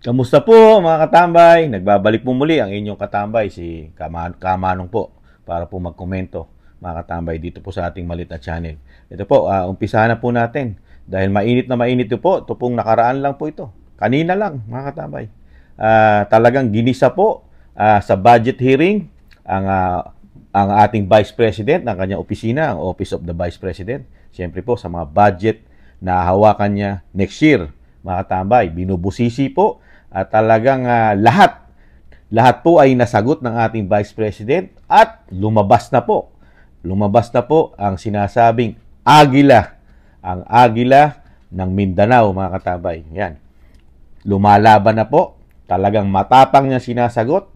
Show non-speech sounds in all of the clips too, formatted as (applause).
Kamusta po mga katambay? Nagbabalik po muli ang inyong katambay, si Kaman Kamanong po, para po magkomento mga katambay dito po sa ating malita channel. Ito po, uh, ah, umpisahan na po natin. Dahil mainit na mainit ito po, ito pong nakaraan lang po ito. Kanina lang mga katambay. Uh, talagang ginisa po uh, sa budget hearing ang uh, ang ating Vice President ng kanyang opisina, ang Office of the Vice President. Siyempre po sa mga budget na hawakan niya next year. Mga katambay, binubusisi po at talagang uh, lahat, lahat po ay nasagot ng ating Vice President at lumabas na po. Lumabas na po ang sinasabing agila, ang agila ng Mindanao mga katabay. Yan. Lumalaban na po, talagang matapang niya sinasagot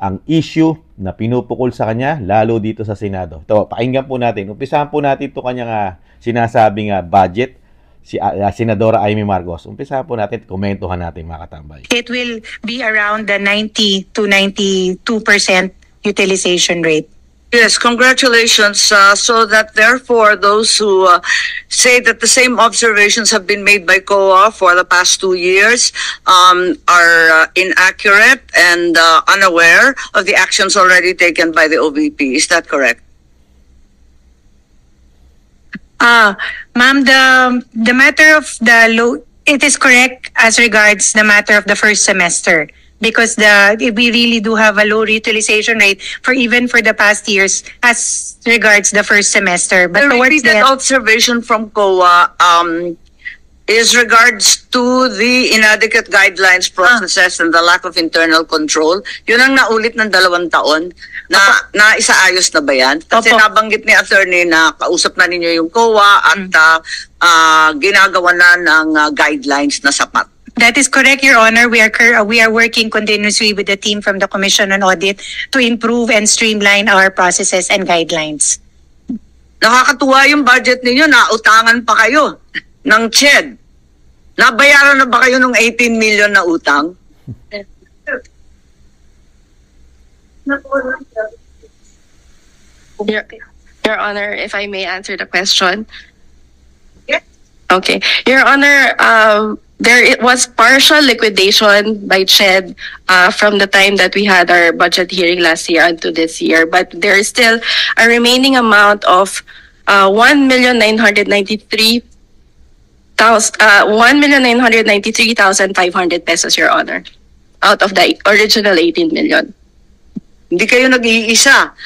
ang issue na pinupukol sa kanya, lalo dito sa Senado. Ito, pakinggan po natin. Umpisahan po natin ito kanyang uh, ah, sinasabing uh, budget si uh, Senadora Amy Marcos. Umpisa po natin, komentuhan natin mga katambay. It will be around the 90 to 92% utilization rate. Yes, congratulations. Uh, so that therefore, those who uh, say that the same observations have been made by COA for the past two years um, are uh, inaccurate and uh, unaware of the actions already taken by the OVP. Is that correct? Ah, uh, Ma'am, the, the matter of the low, it is correct as regards the matter of the first semester because the we really do have a low utilization rate for even for the past years as regards the first semester. But I towards the observation from COA, um, is regards to the inadequate guidelines processes ah. and the lack of internal control. Yun ang naulit ng dalawang taon na na isaayos na ba yan? Kasi Opo. nabanggit ni attorney na kausap na ninyo yung COA at mm. uh, uh, ginagawa na ng uh, guidelines na sapat. That is correct, Your Honor. We are uh, we are working continuously with the team from the Commission on Audit to improve and streamline our processes and guidelines. Nakakatuwa yung budget ninyo, nautangan pa kayo ng CHED. Nabayaran na ba kayo ng 18 million na utang? Your, Your Honor, if I may answer the question. Yes. Okay. Your Honor, um, there it was partial liquidation by CHED uh, from the time that we had our budget hearing last year to this year, but there is still a remaining amount of uh, 1,993 uh, 1,993,500 pesos, Your Honor, out of the original 18 million. Hindi kayo nag-iisa.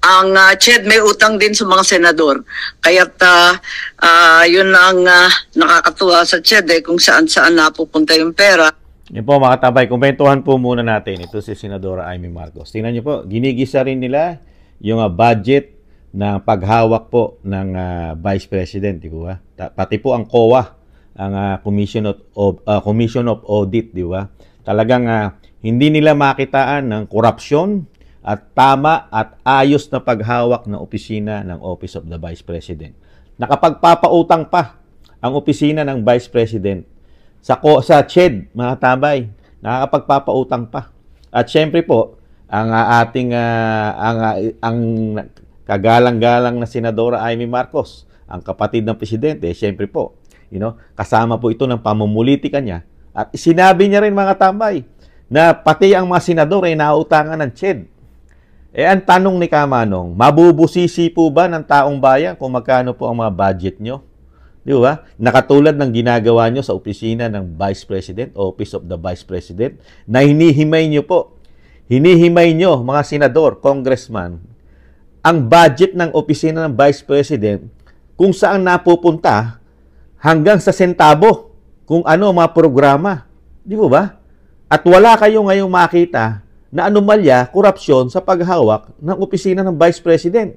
Ang uh, CHED may utang din sa mga senador. Kaya uh, uh, yun ang uh, nakakatuwa sa CHED eh, kung saan-saan napupunta yung pera. Yan po mga tabay, kumpwentuhan po muna natin. Ito si Senadora Amy Marcos. Tingnan niyo po, ginigisa rin nila yung uh, budget ng paghawak po ng uh, Vice President, di ba? Pati po ang COA, ang uh, Commission of, of uh, Commission of Audit, di ba? Talagang uh, hindi nila makitaan ng korupsyon at tama at ayos na paghawak ng opisina ng Office of the Vice President. Nakapagpapautang pa ang opisina ng Vice President sa sa CHED, mga tambay, nakakapagpapautang pa. At syempre po, ang uh, ating uh, ang uh, ang kagalang-galang na Senadora Amy Marcos, ang kapatid ng presidente, siyempre po, you know, kasama po ito ng pamumulitika niya. At sinabi niya rin mga tambay na pati ang mga senador ay nautangan ng CHED. Eh ang tanong ni Kamanong, mabubusisi po ba ng taong bayan kung magkano po ang mga budget nyo? Di ba? Nakatulad ng ginagawa nyo sa opisina ng Vice President, Office of the Vice President, na hinihimay nyo po. Hinihimay nyo, mga senador, congressman, ang budget ng opisina ng Vice President kung saan napupunta hanggang sa sentabo kung ano mga programa. Di ba ba? At wala kayong ngayong makita na anomalya, korupsyon sa paghawak ng opisina ng Vice President.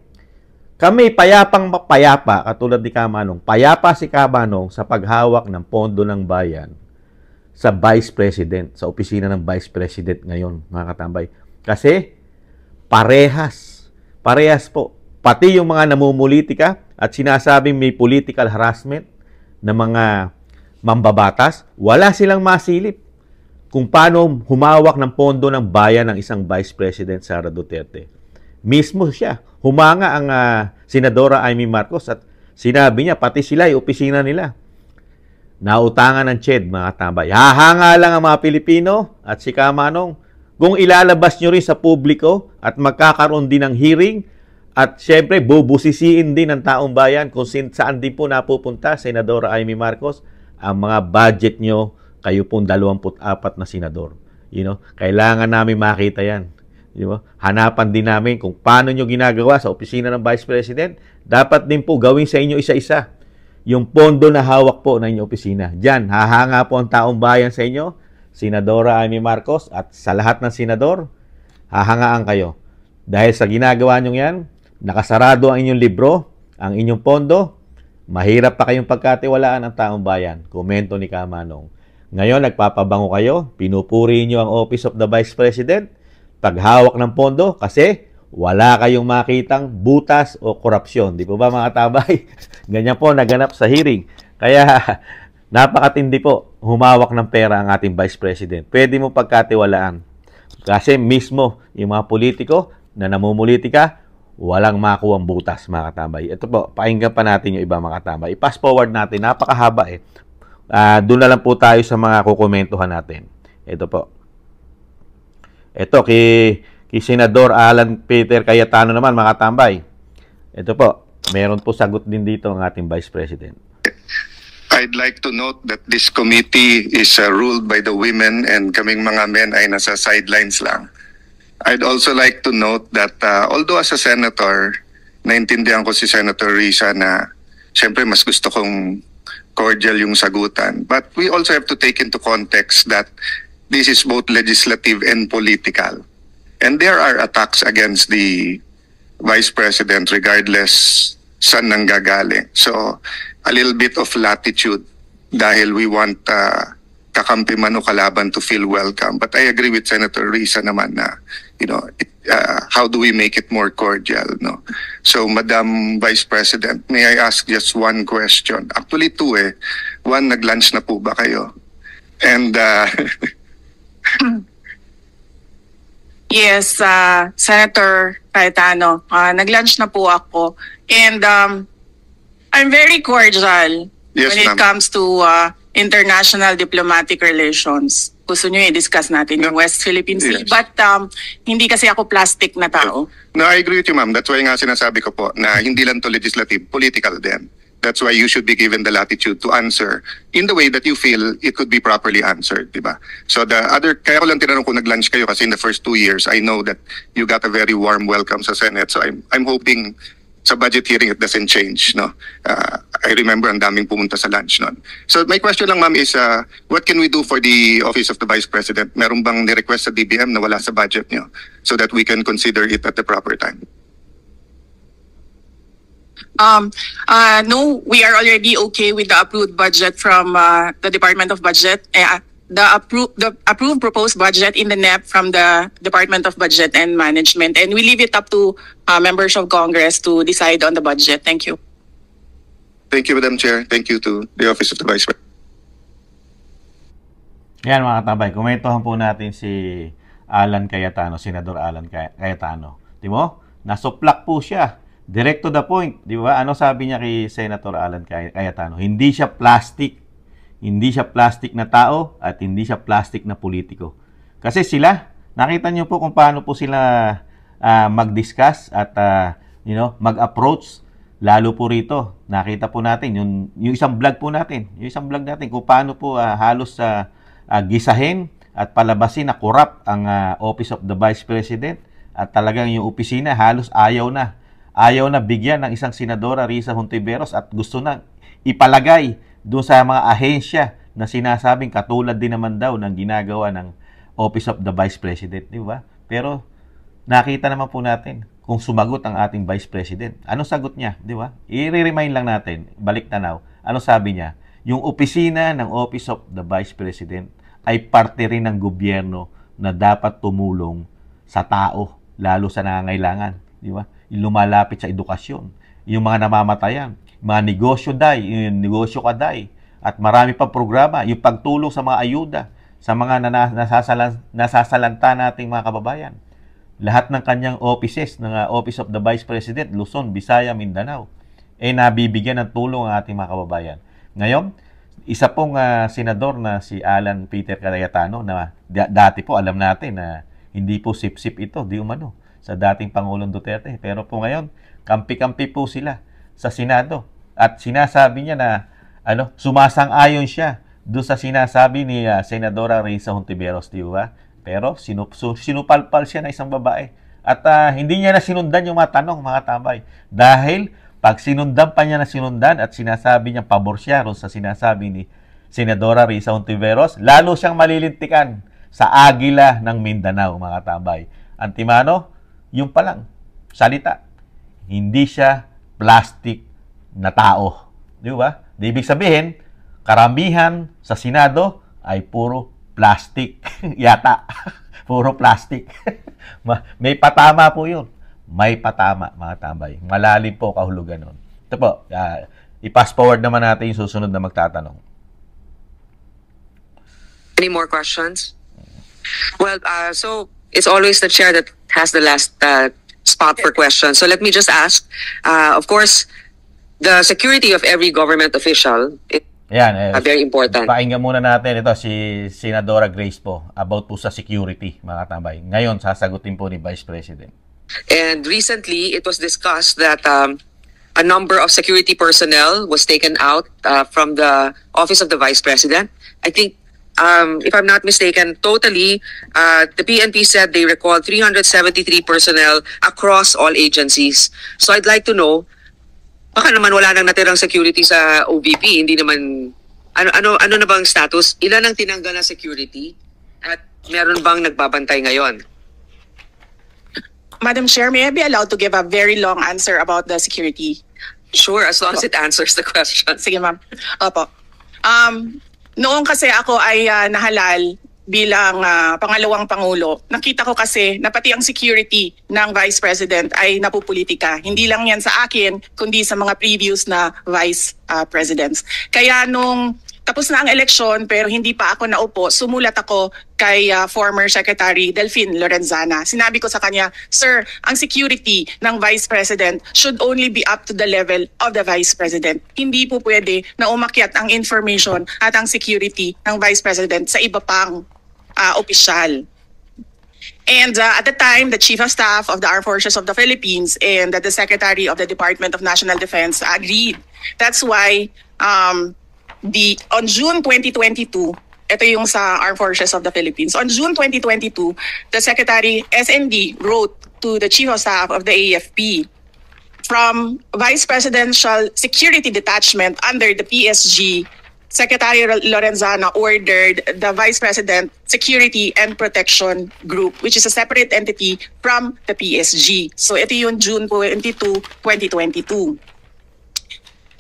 Kami payapang payapa, katulad ni Kamanong, payapa si Kamanong sa paghawak ng pondo ng bayan sa Vice President, sa opisina ng Vice President ngayon, mga katambay. Kasi parehas Parehas po. Pati yung mga namumulitika at sinasabing may political harassment ng mga mambabatas, wala silang masilip kung paano humawak ng pondo ng bayan ng isang Vice President Sara Duterte. Mismo siya, humanga ang uh, Senadora Amy Marcos at sinabi niya, pati sila, yung opisina nila, nautangan ng CHED, mga tambay. Hahanga lang ang mga Pilipino at si Kamanong kung ilalabas nyo rin sa publiko at magkakaroon din ng hearing, at syempre, bubusisiin din ng taong bayan kung saan din po napupunta, Senadora Amy Marcos, ang mga budget nyo, kayo pong 24 na senador. You know, kailangan namin makita yan. Di ba? Hanapan din namin kung paano nyo ginagawa sa opisina ng Vice President. Dapat din po gawin sa inyo isa-isa. Yung pondo na hawak po ng inyong opisina. Diyan, hahanga po ang taong bayan sa inyo Senadora Amy Marcos at sa lahat ng senador, hahangaan kayo. Dahil sa ginagawa nyo yan, nakasarado ang inyong libro, ang inyong pondo, mahirap pa kayong pagkatiwalaan ang taong bayan. Komento ni Kamanong. Ngayon, nagpapabango kayo, pinupuri nyo ang Office of the Vice President, paghawak ng pondo kasi wala kayong makitang butas o korupsyon. Di po ba mga tabay? (laughs) Ganyan po naganap sa hearing. Kaya (laughs) napakatindi po humawak ng pera ang ating Vice President. Pwede mo pagkatiwalaan. Kasi mismo, yung mga politiko na namumulitika, walang makuha ang butas, mga katambay. Ito po, painggan pa natin yung iba, mga katambay. I-pass forward natin, napakahaba eh. Uh, doon na lang po tayo sa mga kukomentuhan natin. Ito po. Ito, kay, kay Senador Alan Peter Cayetano naman, mga katambay. Ito po, meron po sagot din dito ang ating Vice President. I'd like to note that this committee is uh, ruled by the women and kaming mga men ay nasa sidelines lang. I'd also like to note that uh, although as a senator, naintindihan ko si Senator Risa na siyempre mas gusto kong cordial yung sagutan. But we also have to take into context that this is both legislative and political. And there are attacks against the Vice President regardless saan gagaling. So, a little bit of latitude dahil we want uh, kakampi man o kalaban to feel welcome. But I agree with Senator Risa naman na, you know, it, uh, how do we make it more cordial, no? So, Madam Vice President, may I ask just one question? Actually, two eh. One, nag-lunch na po ba kayo? And, uh, (laughs) Yes, uh, Senator Cayetano, uh, nag-lunch na po ako. And um, I'm very cordial yes, when it comes to uh, international diplomatic relations. Gusto nyo i-discuss natin no. yung West Philippine Sea. Yes. But um, hindi kasi ako plastic na tao. No, I agree with you, ma'am. That's why nga sinasabi ko po na hindi lang to legislative, political din. That's why you should be given the latitude to answer in the way that you feel it could be properly answered, di ba? So the other, kaya ko lang tinanong kung nag-lunch kayo kasi in the first two years, I know that you got a very warm welcome sa Senate. So I'm, I'm hoping sa budget hearing it doesn't change, no? Uh, I remember ang daming pumunta sa lunch noon. So my question lang ma'am is, uh, what can we do for the Office of the Vice President? Meron bang ni-request sa DBM na wala sa budget nyo so that we can consider it at the proper time? Um, uh, no, we are already okay with the approved budget from uh, the Department of Budget. Eh, uh, the, appro- the approved proposed budget in the NEP from the Department of Budget and Management. And we leave it up to uh, members of Congress to decide on the budget. Thank you. Thank you, Madam Chair. Thank you to the Office of the Vice President. Yan mga katabay, kumentohan po natin si Alan Cayetano, Senador Alan Cayetano. Di mo? Nasuplak po siya Direct to the point, di ba? Ano sabi niya kay Senator Alan Cayetano? Hindi siya plastic. Hindi siya plastic na tao at hindi siya plastic na politiko. Kasi sila, nakita niyo po kung paano po sila uh, mag-discuss at uh, you know, mag-approach lalo po rito. Nakita po natin yung yung isang vlog po natin, yung isang vlog natin kung paano po uh, halos sa uh, uh, gisahin at palabasin na corrupt ang uh, Office of the Vice President at talagang yung opisina halos ayaw na Ayaw na bigyan ng isang senadora Risa Hontiveros at gusto na ipalagay doon sa mga ahensya na sinasabing katulad din naman daw ng ginagawa ng Office of the Vice President, di ba? Pero nakita naman po natin kung sumagot ang ating Vice President. Anong sagot niya, di ba? I-remind lang natin, balik tanaw, ano sabi niya? Yung opisina ng Office of the Vice President ay parte rin ng gobyerno na dapat tumulong sa tao, lalo sa nangangailangan, di ba? lumalapit sa edukasyon. Yung mga namamatayan, mga negosyo day, yung negosyo kaday, at marami pa programa, yung pagtulong sa mga ayuda, sa mga na nasasalan, nasasalanta nating mga kababayan. Lahat ng kanyang offices, ng uh, Office of the Vice President, Luzon, Visaya, Mindanao, ay eh, nabibigyan ng tulong ang ating mga kababayan. Ngayon, isa pong uh, senador na si Alan Peter Cayetano na dati po alam natin na hindi po sip-sip ito, di umano sa dating Pangulong Duterte. Pero po ngayon, kampi-kampi po sila sa Senado. At sinasabi niya na ano, sumasang-ayon siya doon sa sinasabi ni uh, Senadora Risa Hontiveros, di ba? Pero sinupso, sinupalpal siya na isang babae. At uh, hindi niya na sinundan yung mga tanong, mga tambay. Dahil pag sinundan pa niya na sinundan at sinasabi niya pabor siya sa sinasabi ni Senadora Risa Hontiveros, lalo siyang malilintikan sa agila ng Mindanao, mga tambay. Antimano, yung palang salita. Hindi siya plastic na tao. Di ba? Di ibig sabihin, karamihan sa Senado ay puro plastic (laughs) yata. (laughs) puro plastic. (laughs) May patama po yun. May patama, mga tambay. Malalim po kahulugan nun. Ito po, uh, i-fast forward naman natin yung susunod na magtatanong. Any more questions? Well, uh, so it's always the chair that has the last uh, spot for questions. So let me just ask, uh, of course, the security of every government official is Ayan, eh, uh, very important. Pakinggan muna natin ito si Senadora Grace po about po sa security, mga tambay. Ngayon, sasagutin po ni Vice President. And recently, it was discussed that um, a number of security personnel was taken out uh, from the office of the Vice President. I think um, if I'm not mistaken, totally, uh, the PNP said they recalled 373 personnel across all agencies. So I'd like to know, baka naman wala nang natirang security sa OVP, hindi naman, ano, ano, ano na bang status? Ilan ang tinanggal na security? At meron bang nagbabantay ngayon? Madam Chair, may I be allowed to give a very long answer about the security? Sure, as long Opo. as it answers the question. Sige, ma'am. Opo. Um, Noong kasi ako ay uh, nahalal bilang uh, pangalawang pangulo, nakita ko kasi na pati ang security ng vice president ay napupolitika. Hindi lang yan sa akin, kundi sa mga previous na vice uh, presidents. Kaya nung tapos na ang eleksyon pero hindi pa ako naupo. Sumulat ako kay uh, former Secretary Delphine Lorenzana. Sinabi ko sa kanya, Sir, ang security ng Vice President should only be up to the level of the Vice President. Hindi po pwede na umakyat ang information at ang security ng Vice President sa iba pang uh, opisyal. And uh, at the time, the Chief of Staff of the Armed Forces of the Philippines and uh, the Secretary of the Department of National Defense agreed. That's why um, the on June 2022, ito yung sa Armed Forces of the Philippines. On June 2022, the Secretary SND wrote to the Chief of Staff of the AFP from Vice Presidential Security Detachment under the PSG, Secretary Lorenzana ordered the Vice President Security and Protection Group, which is a separate entity from the PSG. So ito yung June 22, 2022.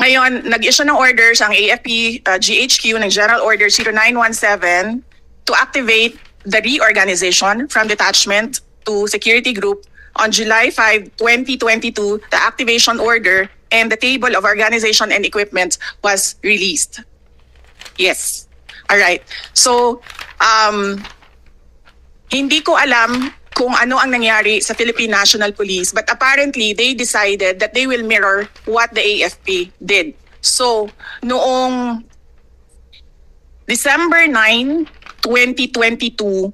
Ngayon, nag-issue ng orders ang AFP uh, GHQ ng General Order 0917 to activate the reorganization from detachment to security group on July 5, 2022, the activation order and the table of organization and equipment was released. Yes. All right. So, um, hindi ko alam kung ano ang nangyari sa Philippine National Police. But apparently, they decided that they will mirror what the AFP did. So, noong December 9, 2022,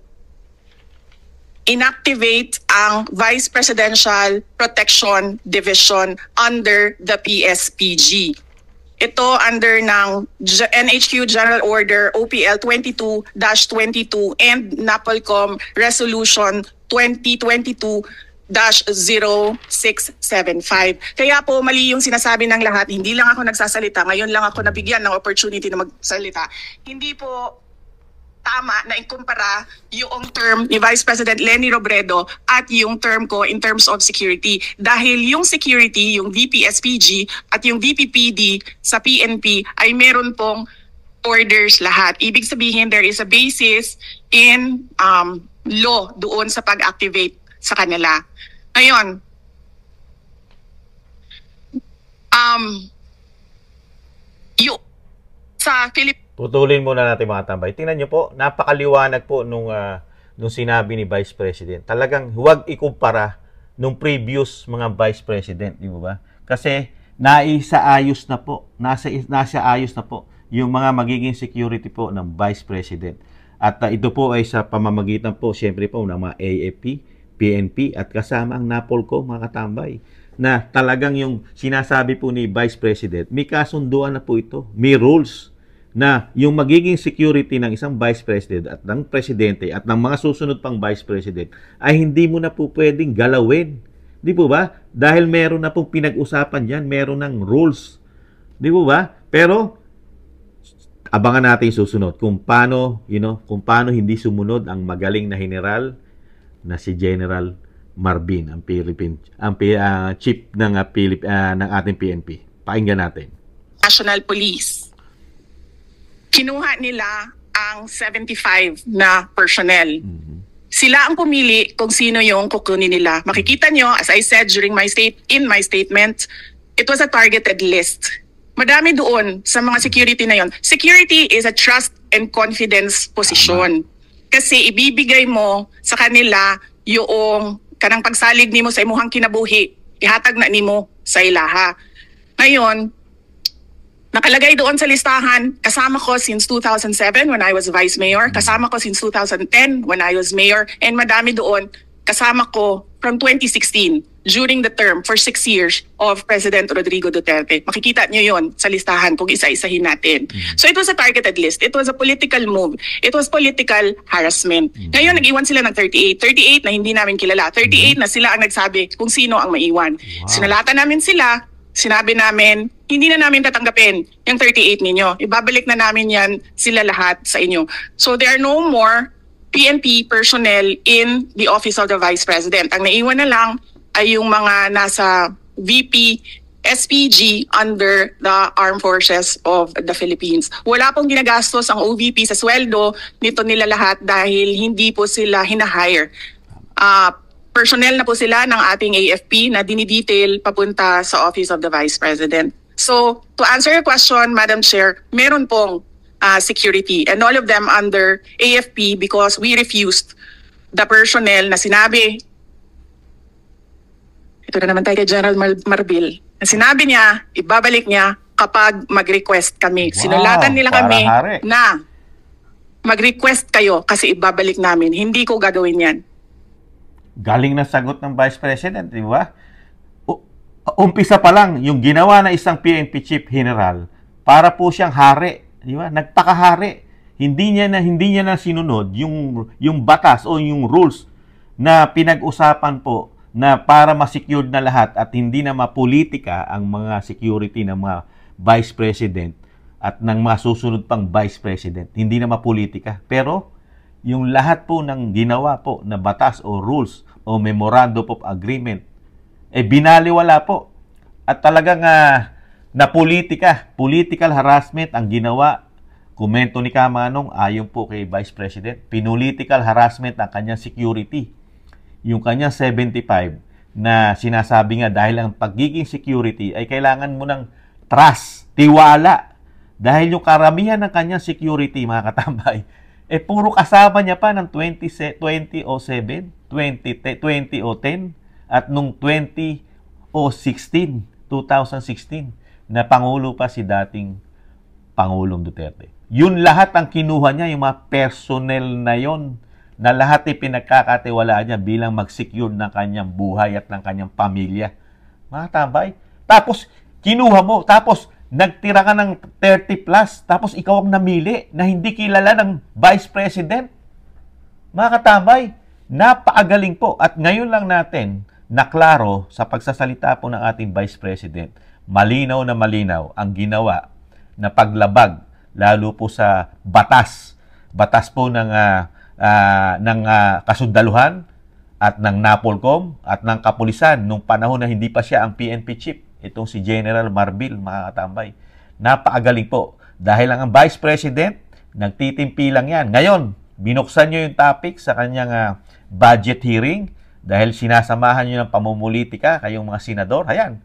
inactivate ang Vice Presidential Protection Division under the PSPG. Ito under ng NHQ General Order OPL 22-22 and NAPOLCOM Resolution 2022 0675. Kaya po mali yung sinasabi ng lahat. Hindi lang ako nagsasalita. Ngayon lang ako nabigyan ng opportunity na magsalita. Hindi po tama na ikumpara yung term ni Vice President Lenny Robredo at yung term ko in terms of security. Dahil yung security, yung VPSPG at yung VPPD sa PNP ay meron pong orders lahat. Ibig sabihin, there is a basis in um, law doon sa pag-activate sa kanila. Ngayon, um, yung sa Philippines, Putulin muna natin mga tambay. Tingnan nyo po, napakaliwanag po nung, uh, nung sinabi ni Vice President. Talagang huwag ikumpara nung previous mga Vice President, di ba? Kasi naisaayos na po, nasa, nasa ayos na po yung mga magiging security po ng Vice President. At uh, ito po ay sa pamamagitan po, siyempre po, ng mga AFP, PNP, at kasama ang NAPOLCO, mga katambay, na talagang yung sinasabi po ni Vice President, may kasunduan na po ito, may rules na yung magiging security ng isang vice president at ng presidente at ng mga susunod pang vice president ay hindi mo na po pwedeng galawin. Di po ba? Dahil meron na pong pinag-usapan yan, meron ng rules. Di po ba? Pero abangan natin susunod kung paano, you know, kung paano hindi sumunod ang magaling na general na si General Marvin, ang Philippine, ang uh, chief ng uh, Philip, uh, ng ating PNP. Pakinggan natin. National Police kinuha nila ang 75 na personnel. Sila ang pumili kung sino yung kukunin nila. Makikita nyo, as I said during my state in my statement, it was a targeted list. Madami doon sa mga security na yon. Security is a trust and confidence position. Kasi ibibigay mo sa kanila yung kanang pagsalig nimo sa imuhang kinabuhi, ihatag na nimo sa ilaha. Ngayon, Nakalagay doon sa listahan, kasama ko since 2007 when I was vice mayor, hmm. kasama ko since 2010 when I was mayor, and madami doon, kasama ko from 2016 during the term for six years of President Rodrigo Duterte. Makikita niyo yon sa listahan kung isa-isahin natin. Hmm. So it was a targeted list. It was a political move. It was political harassment. Hmm. Ngayon, nag-iwan sila ng 38. 38 na hindi namin kilala. 38 na sila ang nagsabi kung sino ang maiwan. Wow. Sinalata namin sila sinabi namin, hindi na namin tatanggapin yung 38 ninyo. Ibabalik na namin yan sila lahat sa inyo. So there are no more PNP personnel in the office of the Vice President. Ang naiwan na lang ay yung mga nasa VP SPG under the Armed Forces of the Philippines. Wala pong ginagastos ang OVP sa sweldo nito nila lahat dahil hindi po sila hinahire. Uh, personnel na po sila ng ating AFP na dinidetail papunta sa Office of the Vice President. So, to answer your question, Madam Chair, meron pong uh, security and all of them under AFP because we refused the personnel na sinabi ito na naman tayo kay General Mar- Marbil na sinabi niya, ibabalik niya kapag mag-request kami. Wow, Sinulatan nila kami hari. na mag-request kayo kasi ibabalik namin. Hindi ko gagawin yan. Galing na sagot ng Vice President, di ba? umpisa pa lang, yung ginawa na isang PNP Chief General, para po siyang hari, di ba? Nagpakahari. Hindi niya na hindi niya na sinunod yung yung batas o yung rules na pinag-usapan po na para ma-secure na lahat at hindi na mapolitika ang mga security ng mga vice president at ng mga susunod pang vice president. Hindi na mapolitika. Pero yung lahat po ng ginawa po na batas o rules o Memorandum of Agreement, eh binaliwala po. At talagang uh, ah, na politika, political harassment ang ginawa Komento ni Kamanong ayon po kay Vice President, pinolitical harassment ang kanyang security. Yung kanyang 75 na sinasabi nga dahil ang pagiging security ay kailangan mo ng trust, tiwala. Dahil yung karamihan ng kanyang security, mga katambay, eh, puro kasama niya pa ng 2007, 20 20, 20 o at nung 20 2016 na Pangulo pa si dating Pangulong Duterte. Yun lahat ang kinuha niya, yung mga personnel na yon na lahat ay pinagkakatiwalaan niya bilang mag-secure ng kanyang buhay at ng kanyang pamilya. Mga tambay. Tapos, kinuha mo. Tapos, nagtira ka ng 30 plus, tapos ikaw ang namili na hindi kilala ng Vice President. Mga katambay, napakagaling po at ngayon lang natin naklaro sa pagsasalita po ng ating Vice President, malinaw na malinaw ang ginawa na paglabag lalo po sa batas, batas po ng uh, uh, ng uh, kasundaluhan at ng NAPOLCOM at ng kapulisan nung panahon na hindi pa siya ang PNP chief itong si General Marbil, mga katambay. Napakagaling po. Dahil lang ang Vice President, nagtitimpi lang yan. Ngayon, binuksan nyo yung topic sa kanyang uh, budget hearing dahil sinasamahan nyo ng pamumulitika kayong mga senador. Ayan.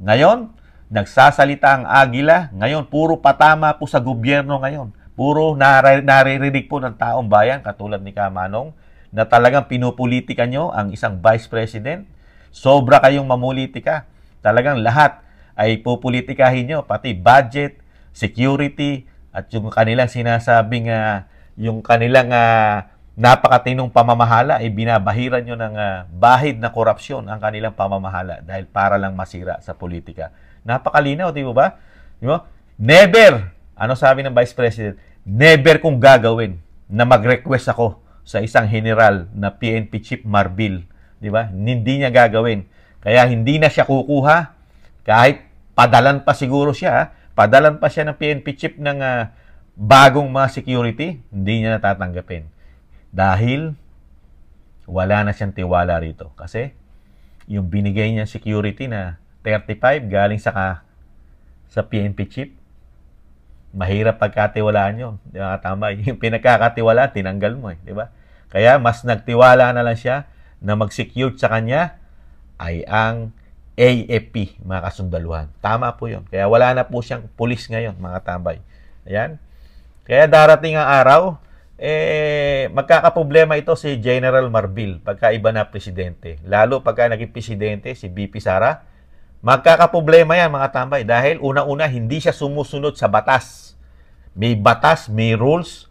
Ngayon, nagsasalita ang agila. Ngayon, puro patama po sa gobyerno ngayon. Puro naririnig po ng taong bayan, katulad ni Kamanong, na talagang pinupulitika nyo ang isang vice president. Sobra kayong mamulitika. Talagang lahat ay pupolitikahin nyo, pati budget, security, at yung kanilang sinasabing uh, yung kanilang uh, napakatinong pamamahala ay binabahiran nyo ng uh, bahid na korupsyon ang kanilang pamamahala dahil para lang masira sa politika. Napakalinaw, di ba? Di ba? Never, ano sabi ng Vice President, never kong gagawin na mag-request ako sa isang general na PNP Chief Marbil. Di ba? Hindi niya gagawin kaya hindi na siya kukuha. Kahit padalan pa siguro siya, ah. padalan pa siya ng PNP chip ng uh, bagong mga security, hindi niya natatanggapin. Dahil wala na siyang tiwala rito. Kasi yung binigay niya security na 35 galing sa ka, sa PNP chip, mahirap pagkatiwalaan yun. Di ba? Tama, (laughs) yung pinagkakatiwala, tinanggal mo eh. Di ba? Kaya mas nagtiwala na lang siya na mag-secure sa kanya ay ang AFP, mga kasundaluhan. Tama po yun. Kaya wala na po siyang pulis ngayon, mga tambay. Ayan. Kaya darating ang araw, eh, magkakaproblema ito si General Marbil pagka iba na presidente. Lalo pagka naging presidente si BP Sara, magkakaproblema yan mga tambay dahil una-una hindi siya sumusunod sa batas. May batas, may rules,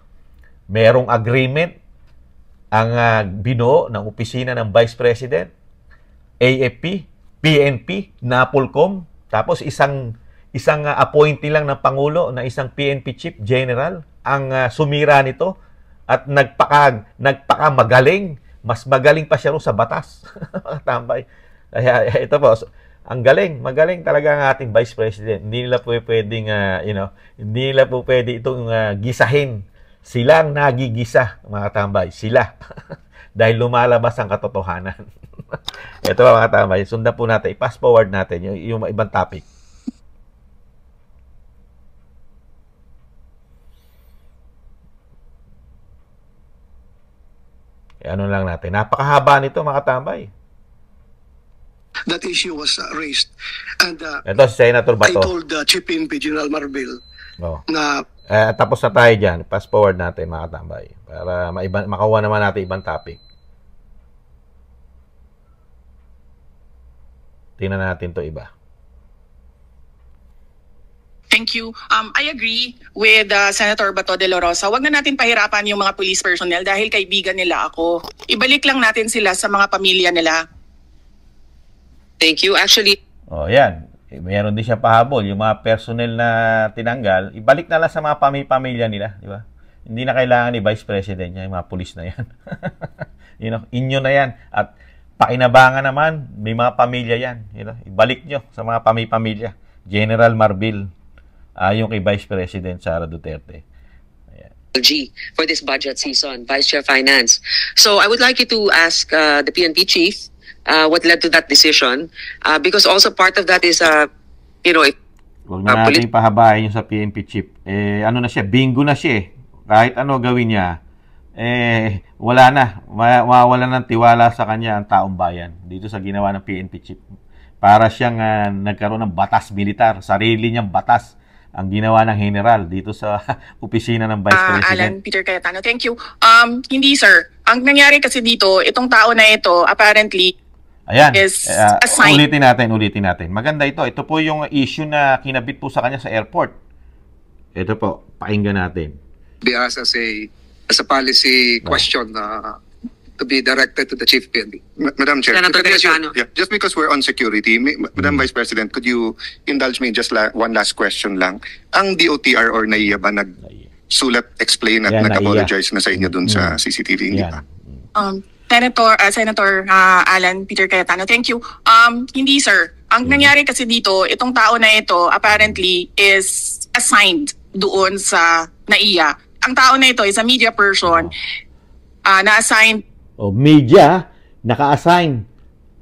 merong agreement ang uh, binuo ng opisina ng Vice President AFP, PNP, NAPOLCOM, tapos isang isang uh, appointee lang ng pangulo na isang PNP chief general ang uh, sumira nito at nagpaka nagpakamagaling, mas magaling pa siya ro sa batas. (laughs) Tambay. Kaya ito po, ang galing, magaling talaga ang ating vice president. Hindi nila po pwedeng uh, you know, hindi nila po pwede itong uh, gisahin. Silang nagigisa, mga tambay, sila. (laughs) dahil lumalabas ang katotohanan. (laughs) Ito ba mga tamay, sundan po natin, i-fast forward natin yung, yung ibang topic. E ano lang natin, napakahaba nito mga tambay. That issue was uh, raised. And uh, Ito, si Senator Bato. I told uh, Chief NP General Marbil oh. na eh, tapos na tayo dyan. Fast forward natin mga katambay. Para maiba, makawa naman natin ibang topic. Tingnan natin to iba. Thank you. Um, I agree with uh, Senator Bato de la Rosa. Huwag na natin pahirapan yung mga police personnel dahil kaibigan nila ako. Ibalik lang natin sila sa mga pamilya nila. Thank you. Actually... Oh, yan eh, meron din siya pahabol. Yung mga personnel na tinanggal, ibalik na lang sa mga pami pamilya nila, di ba? Hindi na kailangan ni Vice President niya, yung mga pulis na yan. (laughs) you know, inyo na yan. At pakinabangan naman, may mga pamilya yan. You know, ibalik nyo sa mga pami pamilya. General Marbil, uh, yung kay Vice President Sara Duterte. G for this budget season, Vice Chair Finance. So I would like you to ask uh, the PNP Chief uh, what led to that decision. Uh, because also part of that is, uh, you know, if, Huwag uh, na natin pahabain yung sa PNP chip. Eh, ano na siya, bingo na siya eh. Kahit ano gawin niya, eh, wala na. Mawawala ng tiwala sa kanya ang taong bayan dito sa ginawa ng PNP chip. Para siyang uh, nagkaroon ng batas militar, sarili niyang batas ang ginawa ng general dito sa (laughs) opisina ng Vice uh, President. Alan Peter Cayetano, thank you. Um, hindi sir, ang nangyari kasi dito, itong tao na ito apparently Ayan. Is uh, Ulitin natin, ulitin natin. Maganda ito. Ito po yung issue na kinabit po sa kanya sa airport. Ito po, pakinggan natin. Be as a, as a policy no. question uh, to be directed to the Chief PND. Madam Chair, Senator just, yeah, just because we're on security, Madam mm. Vice President, could you indulge me just la one last question lang? Ang DOTR or NAIA ba nag-sulat, explain at yeah, nag-apologize na sa inyo dun mm. sa CCTV? Hindi yeah. ba? Um, Senator, uh, Senator uh, Alan Peter Cayetano. Thank you. Um, hindi sir. Ang mm. nangyari kasi dito, itong tao na ito apparently is assigned doon sa NAIA. Ang tao na ito is a media person uh, na-assigned. Oh, media, naka-assign.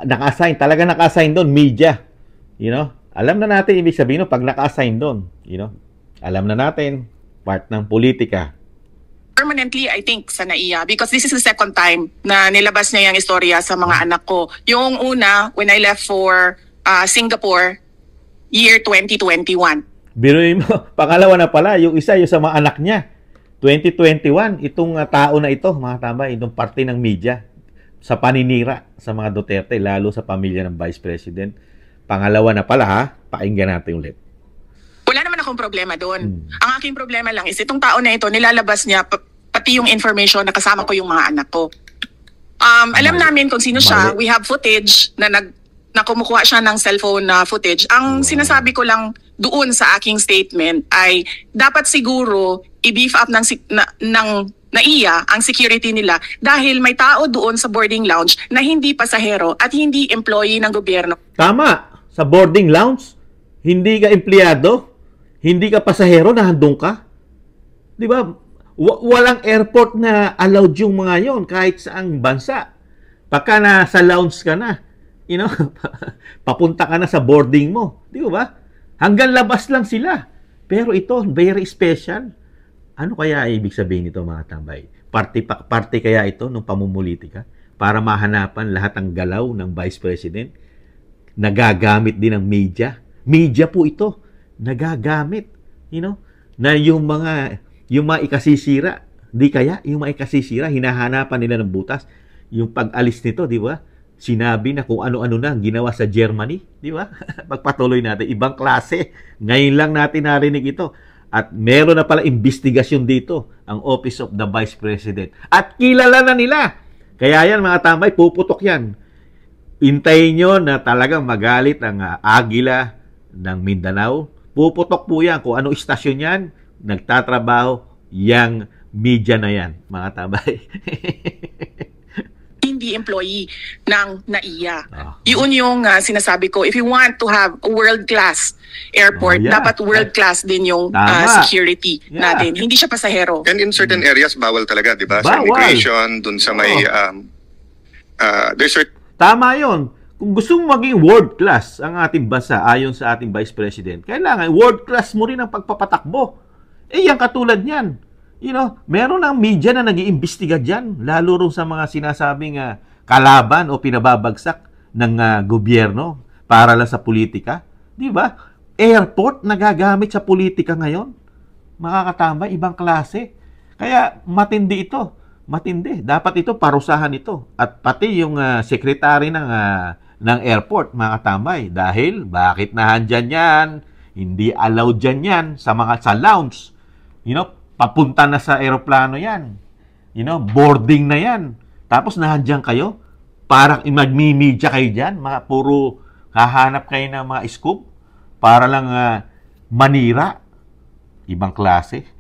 Naka-assign, talaga naka-assign doon, media. You know? Alam na natin ibig sabihin no, pag naka-assign doon, you know? Alam na natin, part ng politika permanently, I think, sa NAIA. Because this is the second time na nilabas niya yung istorya sa mga anak ko. Yung una, when I left for uh, Singapore, year 2021. Biruin mo, (laughs) pangalawa na pala, yung isa, yung sa mga anak niya. 2021, itong uh, tao na ito, mga tama, itong parte ng media, sa paninira sa mga Duterte, lalo sa pamilya ng Vice President. Pangalawa na pala ha, pakinggan natin ulit. Wala naman akong problema doon. Hmm. Ang aking problema lang is itong tao na ito, nilalabas niya pati yung information na kasama ko yung mga anak ko. Um, alam namin kung sino siya. We have footage na nag na kumukuha siya ng cellphone na footage. Ang hmm. sinasabi ko lang doon sa aking statement ay dapat siguro i-beef up ng, na, ng naiya ang security nila dahil may tao doon sa boarding lounge na hindi pasahero at hindi employee ng gobyerno. Tama, sa boarding lounge, hindi ka empleyado, hindi ka pasahero, nahandong ka. 'Di ba? walang airport na allowed yung mga yon kahit sa ang bansa. Pagka na sa lounge ka na, you know, (laughs) papunta ka na sa boarding mo. Di ba? Hanggang labas lang sila. Pero ito, very special. Ano kaya ibig sabihin nito mga tambay? Party, party kaya ito nung pamumulitika? Para mahanapan lahat ang galaw ng Vice President? Nagagamit din ng media? Media po ito. Nagagamit. You know? Na yung mga yung mga ikasisira, di kaya yung mga ikasisira, hinahanapan nila ng butas. Yung pag-alis nito, di ba? Sinabi na kung ano-ano na ginawa sa Germany, di ba? Pagpatuloy (laughs) natin, ibang klase. Ngayon lang natin narinig ito. At meron na pala investigasyon dito ang Office of the Vice President. At kilala na nila. Kaya yan mga tambay, puputok yan. Intayin nyo na talagang magalit ang uh, ah, agila ng Mindanao. Puputok po yan kung anong istasyon yan nagtatrabaho yang media na yan, mga tabay. (laughs) hindi employee ng NAIA. Oh. Yun yung uh, sinasabi ko. If you want to have a world-class airport, oh, yeah. dapat world-class din yung uh, security yeah. natin. Hindi siya pasahero. And in certain mm. areas, bawal talaga, di ba? Sa immigration, dun sa may... Oh. Um, uh, there's certain... Tama yon. Kung gusto mong maging world-class ang ating bansa, ayon sa ating Vice President, kailangan world-class mo rin ang pagpapatakbo eh, yung katulad niyan. You know, meron ang media na nag-iimbestiga dyan, lalo rin sa mga sinasabing uh, kalaban o pinababagsak ng uh, gobyerno para lang sa politika. Di ba? Airport nagagamit sa politika ngayon. Makakatama, ibang klase. Kaya matindi ito. Matindi. Dapat ito, parusahan ito. At pati yung uh, sekretary ng, uh, ng airport, makatambay. Dahil, bakit nahan nahandyan yan? Hindi allowed dyan yan sa mga sa lounge You know, papunta na sa eroplano yan. You know, boarding na yan. Tapos nahandyan kayo. Parang magmi-media kayo dyan. Mga puro hahanap kayo ng mga scoop para lang uh, manira. Ibang klase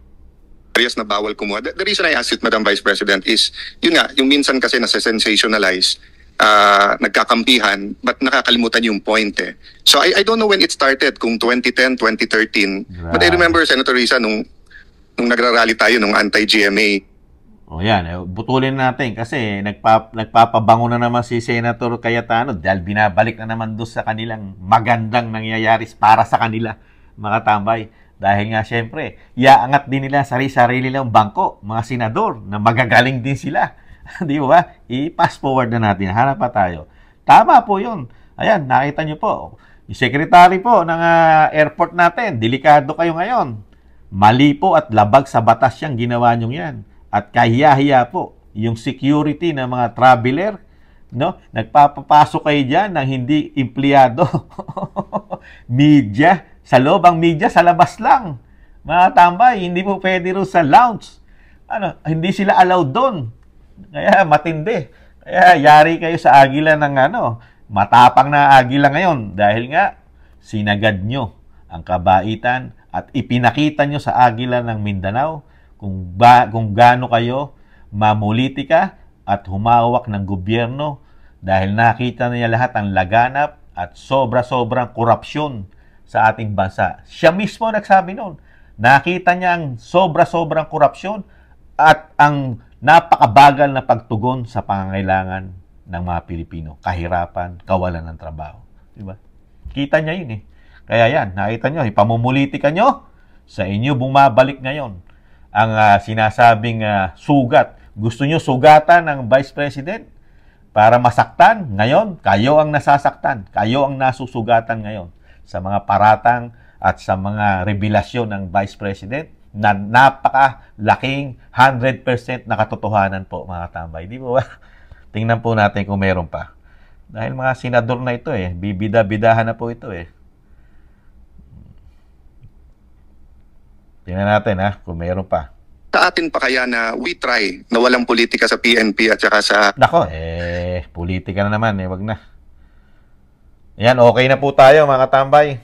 areas na bawal kumuha. The, the reason I asked it, Madam Vice President, is yun nga, yung minsan kasi nasa-sensationalize, uh, ah, nagkakampihan, but nakakalimutan yung point eh. So I, I don't know when it started, kung 2010, 2013. Right. But I remember, Senator Risa, nung nung nagrarally tayo nung anti-GMA. O oh, yan, eh, butulin natin kasi nagpa, nagpapabango na naman si Senator Cayetano dahil binabalik na naman doon sa kanilang magandang nangyayari para sa kanila, mga tambay. Dahil nga syempre, iaangat din nila sarili-sarili nilang bangko, mga senador, na magagaling din sila. (laughs) Di ba? i pass forward na natin. Hanap pa tayo. Tama po yun. Ayan, nakita nyo po. Yung secretary po ng uh, airport natin, delikado kayo ngayon. Mali po at labag sa batas yang ginawa niyong yan. At kahiyahiya po yung security ng mga traveler. No? Nagpapapasok kayo dyan ng hindi empleyado. (laughs) media. Sa loob ang media, sa labas lang. Mga tambay, hindi po pwede rin sa lounge. Ano, hindi sila allowed doon. Kaya matindi. Kaya yari kayo sa agila ng ano, matapang na agila ngayon dahil nga sinagad nyo ang kabaitan at ipinakita nyo sa Agila ng Mindanao kung, ba, kung gaano kayo mamulitika at humawak ng gobyerno dahil nakita na niya lahat ang laganap at sobra-sobrang korupsyon sa ating bansa. Siya mismo nagsabi noon, nakita niya ang sobra-sobrang korupsyon at ang napakabagal na pagtugon sa pangangailangan ng mga Pilipino, kahirapan, kawalan ng trabaho. Diba? Kita niya yun eh. Kaya yan, nakita nyo, ipamumuliti ka nyo, sa inyo bumabalik ngayon ang uh, sinasabing uh, sugat. Gusto nyo sugatan ng Vice President para masaktan? Ngayon, kayo ang nasasaktan. Kayo ang nasusugatan ngayon sa mga paratang at sa mga revelasyon ng Vice President na napakalaking 100% nakatotohanan po mga tambay. Di ba? (laughs) Tingnan po natin kung meron pa. Dahil mga senador na ito eh, bibida-bidahan na po ito eh. Tingnan natin ha, kung meron pa. Sa atin pa kaya na we try na walang politika sa PNP at saka sa... Nako, eh, politika na naman eh, wag na. Yan, okay na po tayo mga tambay.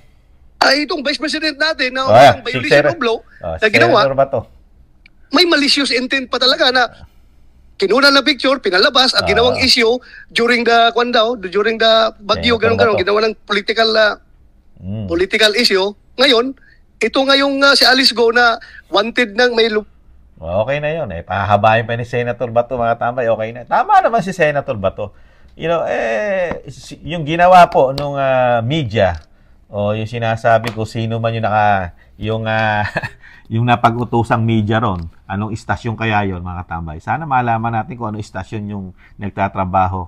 Ay, ah, itong Vice President natin na oh, ang violation of law oh, na ginawa, may malicious intent pa talaga na kinuha na picture, pinalabas at oh. ginawang issue during the kwan during the bagyo, ganun-ganun, ginawa ng political uh, mm. political issue. Ngayon, ito ngayong uh, ah, si Alice Go na wanted ng may lupa Okay na yun eh. Pahabain pa ni Senator Bato mga tambay. Okay na. Tama naman si Senator Bato. You know, eh, yung ginawa po nung uh, media o yung sinasabi ko sino man yung naka yung uh, (laughs) yung napag-utosang media ron, anong istasyon kaya yon mga tambay. Sana malaman natin kung ano istasyon yung nagtatrabaho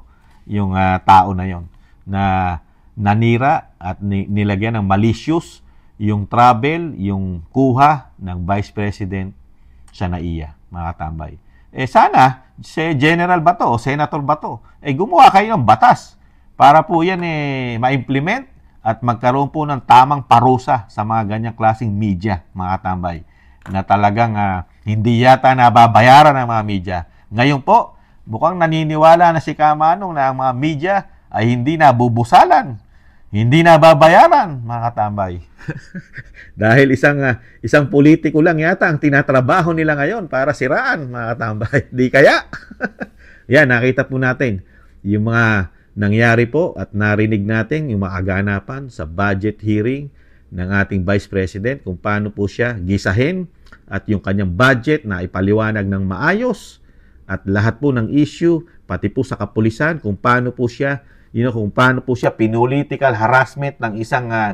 yung uh, tao na yon na nanira at ni- nilagyan ng malicious yung travel, yung kuha ng Vice President sa NAIA, mga katambay. Eh sana, si General ba to, o Senator ba to, eh gumawa kayo ng batas para po yan eh ma-implement at magkaroon po ng tamang parusa sa mga ganyang klaseng media, mga katambay, na talagang uh, hindi yata nababayaran ng mga media. Ngayon po, mukhang naniniwala na si Kamanong na ang mga media ay hindi nabubusalan hindi na babayaran, mga katambay. (laughs) Dahil isang uh, isang politiko lang yata ang tinatrabaho nila ngayon para siraan, mga katambay. (laughs) Di kaya? (laughs) Yan, nakita po natin yung mga nangyari po at narinig natin yung mga aganapan sa budget hearing ng ating Vice President kung paano po siya gisahin at yung kanyang budget na ipaliwanag ng maayos at lahat po ng issue, pati po sa kapulisan, kung paano po siya you know, kung paano po siya pinulitical harassment ng isang uh, ah,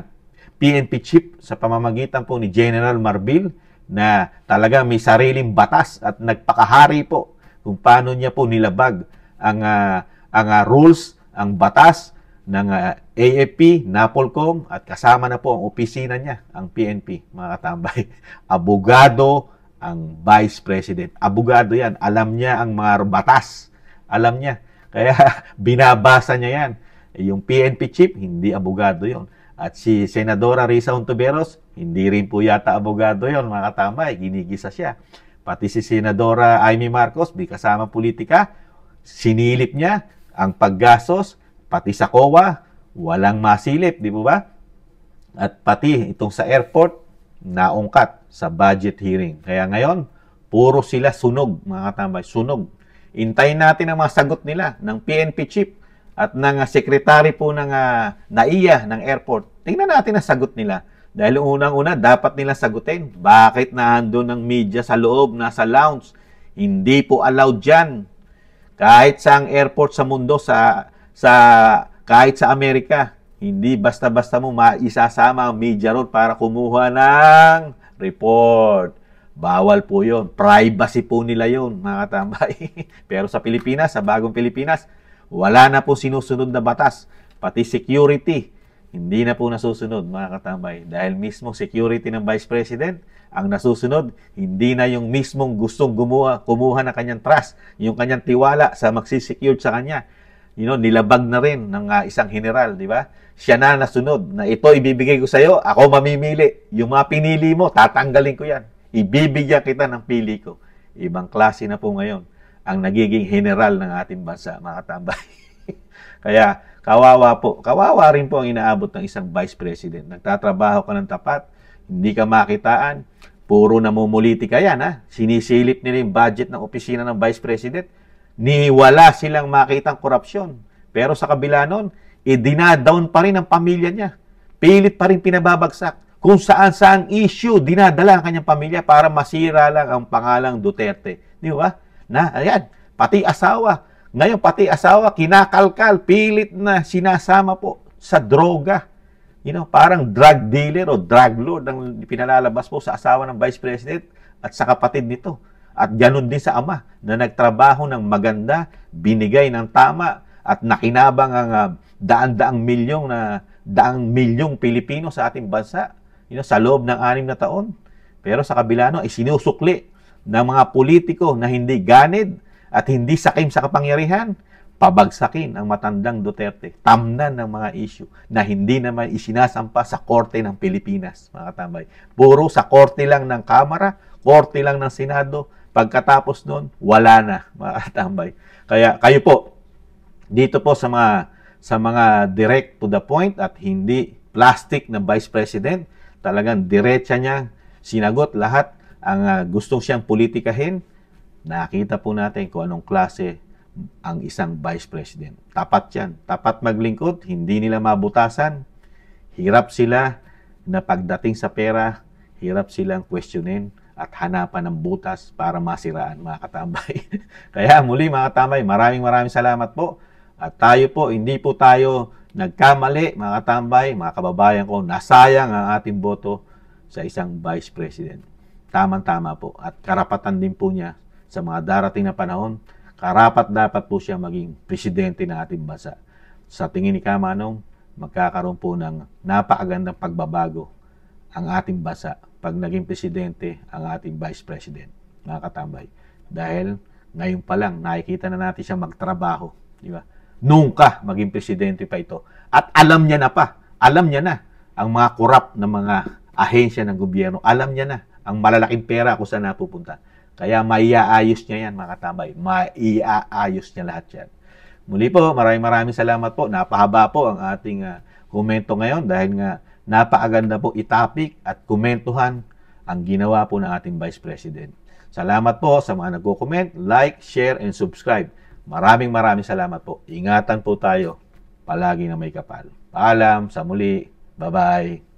PNP chief sa pamamagitan po ni General Marbil na talaga may sariling batas at nagpakahari po kung paano niya po nilabag ang uh, ang uh, rules, ang batas ng uh, AFP, NAPOLCOM at kasama na po ang opisina niya, ang PNP, mga katambay. (laughs) Abogado ang Vice President. Abogado 'yan, alam niya ang mga batas. Alam niya kaya (laughs) binabasa niya yan. Eh, yung PNP chief, hindi abogado yon. At si Senadora Risa Ontiveros, hindi rin po yata abogado yon mga katambay, eh, ginigisa siya. Pati si Senadora Amy Marcos, di kasama politika, sinilip niya ang paggasos, pati sa COA, walang masilip, di po ba? At pati itong sa airport, naungkat sa budget hearing. Kaya ngayon, puro sila sunog, mga katambay, sunog Intayin natin ang mga sagot nila ng PNP chief at ng ah, secretary po ng uh, NAIA ng airport. Tingnan natin ang sagot nila. Dahil unang-una, dapat nila sagutin. Bakit naandun ng media sa loob, nasa lounge? Hindi po allowed dyan. Kahit sa ang airport sa mundo, sa, sa, kahit sa Amerika, hindi basta-basta mo maisasama ang media road para kumuha ng report. Bawal po yon. Privacy po nila yon, mga katambay. (laughs) Pero sa Pilipinas, sa bagong Pilipinas, wala na po sinusunod na batas. Pati security, hindi na po nasusunod, mga katambay. Dahil mismo security ng Vice President, ang nasusunod, hindi na yung mismong gustong gumawa, kumuha ng kanyang trust, yung kanyang tiwala sa magsisecured sa kanya. You know, nilabag na rin ng uh, isang general, di ba? Siya na nasunod na ito ibibigay ko sa iyo, ako mamimili. Yung mga pinili mo, tatanggalin ko yan ibibigyan kita ng pili ko. Ibang klase na po ngayon ang nagiging general ng ating bansa, mga katambay. (laughs) Kaya kawawa po, kawawa rin po ang inaabot ng isang vice president. Nagtatrabaho ka ng tapat, hindi ka makitaan, puro namumuliti ka yan. Ha? Sinisilip nila yung budget ng opisina ng vice president. Niwala silang makitang korupsyon. Pero sa kabila nun, idinadown e, pa rin ang pamilya niya. Pilit pa rin pinababagsak kung saan saan issue dinadala ang kanyang pamilya para masira lang ang pangalang Duterte. Di ba? Na, ayan, pati asawa. Ngayon, pati asawa, kinakalkal, pilit na sinasama po sa droga. You know, parang drug dealer o drug lord ang pinalalabas po sa asawa ng Vice President at sa kapatid nito. At ganun din sa ama na nagtrabaho ng maganda, binigay ng tama at nakinabang ang uh, daan-daang milyong na daang milyong Pilipino sa ating bansa you know, sa loob ng anim na taon. Pero sa kabila no, sinusukli ng mga politiko na hindi ganid at hindi sakim sa kapangyarihan, pabagsakin ang matandang Duterte, tamnan ng mga issue na hindi naman isinasampa sa korte ng Pilipinas, mga katambay. Puro sa korte lang ng Kamara, korte lang ng Senado, pagkatapos noon, wala na, (laughs) mga katambay. Kaya kayo po, dito po sa mga sa mga direct to the point at hindi plastic na vice president, Talagang diretsa niya sinagot lahat ang uh, gustong siyang politikahin. Nakita po natin kung anong klase ang isang vice president. Tapat yan. Tapat maglingkod, hindi nila mabutasan. Hirap sila na pagdating sa pera, hirap silang questionin at hanapan ng butas para masiraan mga katambay. (laughs) Kaya muli mga katambay, maraming maraming salamat po. At tayo po, hindi po tayo nagkamali, mga katambay, mga kababayan ko, nasayang ang ating boto sa isang vice president. Tamang-tama po. At karapatan din po niya sa mga darating na panahon, karapat dapat po siya maging presidente ng ating bansa. Sa tingin ni Kamanong, magkakaroon po ng napakagandang pagbabago ang ating bansa pag naging presidente ang ating vice president, mga katambay. Dahil ngayon pa lang, nakikita na natin siya magtrabaho. Di ba? nungka maging presidente pa ito. At alam niya na pa, alam niya na ang mga korap na mga ahensya ng gobyerno. Alam niya na ang malalaking pera kung saan napupunta. Kaya maiaayos niya yan mga katambay. Maiaayos niya lahat yan. Muli po, maraming maraming salamat po. Napahaba po ang ating uh, komento ngayon dahil nga napakaganda po itapik at komentuhan ang ginawa po ng ating Vice President. Salamat po sa mga nagko-comment, like, share, and subscribe. Maraming maraming salamat po. Ingatan po tayo. Palagi na may kapal. Paalam sa muli. Bye-bye.